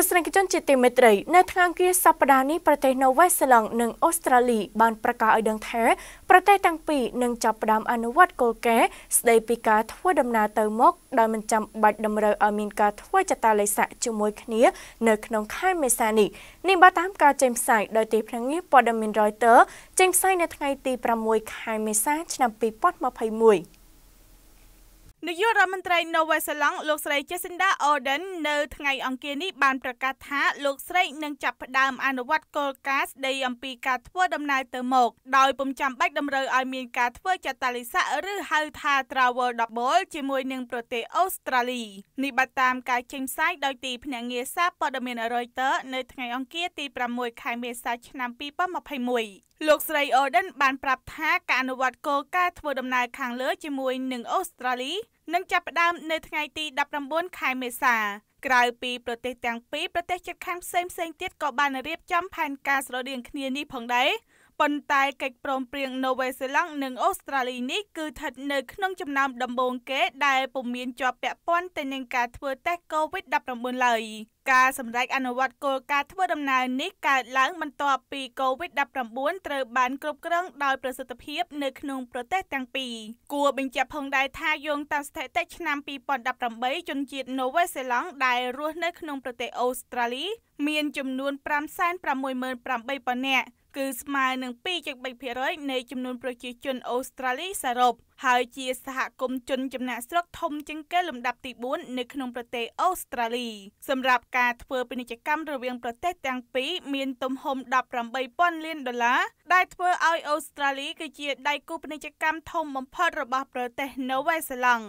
ស្សនិកជនជាទីមេត្រីនៅថ្ងៃអង្គារសប្តាហ៍នេះប្រទេសនូវែលសេឡង់និងអូស្ត្រាលីបានប្រកាសឲ្យដឹងថាប្រទេសទាំងពីរនឹងចាប់ផ្ដើមអនុវត្តគោលការណ៍ស្ដីពីការធ្វើដំណើរទៅមុខដោយមិនចាំបាច់តម្រូវឲ្យមានការធ្វើចតាឡេស័កជាមួយគ្នា នៅក្នុងខែមេសានេះនេះបើតាមការចេញផ្សាយដោយទីភ្នាក់ងារព័ត៌មាន Reuters ចេញផ្សាយនៅថ្ងៃទី6ខែមេសាឆ្នាំ2021នាយករដ្ឋមន្ត្រីណូវែលសេឡង់លោកស្រី Jacinda Ardern នៅថ្ងៃអង្គារនេះបានប្រកាសថា លោកស្រីនឹងចាប់ផ្ដើមអនុវត្តគោលការណ៍ស្ដីអំពីការធ្វើដំណើរទៅមុខដោយពុំចាំបាច់តម្រូវឲ្យមានការធ្វើចតាលិស័កឬហៅថា Travel Double ជាមួយនឹងប្រទេសអូស្ត្រាលីនេះបើតាមការចេញផ្សាយដោយទីភ្នាក់ងារសារព័ត៌មាន Reuters នៅថ្ងៃអង្គារទី6ខែមេសាឆ្នាំ2021លោកស្រី Orden បានប្រាប់ថាការអនុវត្តគោលការណ៍ធ្វើដំណើរខាងលើជាមួយនឹងអូស្ត្រាលីនឹងចាប់ផ្ដើមនៅថ្ងៃទី19ខែមេសា ក្រៅពីប្រទេសទាំងពីរប្រទេសជិតខាងផ្សេងៗទៀតក៏បានរៀបចំផែនការស្រដៀងគ្នានេះផងដែរប៉ុន្តែកិច្ចព្រមព្រៀងនូវេសេឡង់និងអូស្ត្រាលីនេះគឺស្ថិតនៅក្នុងចំណោមដំបូង គេដែលពុំមានជាប់ពាក់ព័ន្ធទៅនឹងការធ្វើតេស្ត COVID-19 ឡើយការសម្ដែងអនុវត្តគោលការណ៍ធ្វើដំណើរនេះកើតឡើងបន្ទាប់ពី COVID-19 ត្រូវបានគ្រប់គ្រងដោយប្រសិទ្ធភាពនៅក្នុងប្រទេសទាំងពីរគួរបញ្ជាក់ផងដែរថាយោងតាមស្ថិតិឆ្នាំ2018ជនជាតិណូវែលសេឡង់ដែលរស់នៅក្នុងប្រទេសអូស្ត្រាលីមានចំនួន568,000នាក់គឺស្មើនឹង2.3%នៃ ចំនួនប្រជាជនអូស្ត្រាលីសរុបហើយជាសហគមន៍ជនចំណាក់ស្រុកធំជាងគេលំដាប់ទី4នៅក្នុងប្រទេសអូស្ត្រាលី សម្រាប់ការធ្វើពាណិជ្ជកម្មរវាង ប្រទេស ទាំងពីរមាន ទំហំ18,000លានដុល្លារដែលធ្វើឲ្យអូស្ត្រាលីគឺជាដៃគូពាណិជ្ជកម្មធំបំផុតរបស់ប្រទេសនូវែលសេឡង់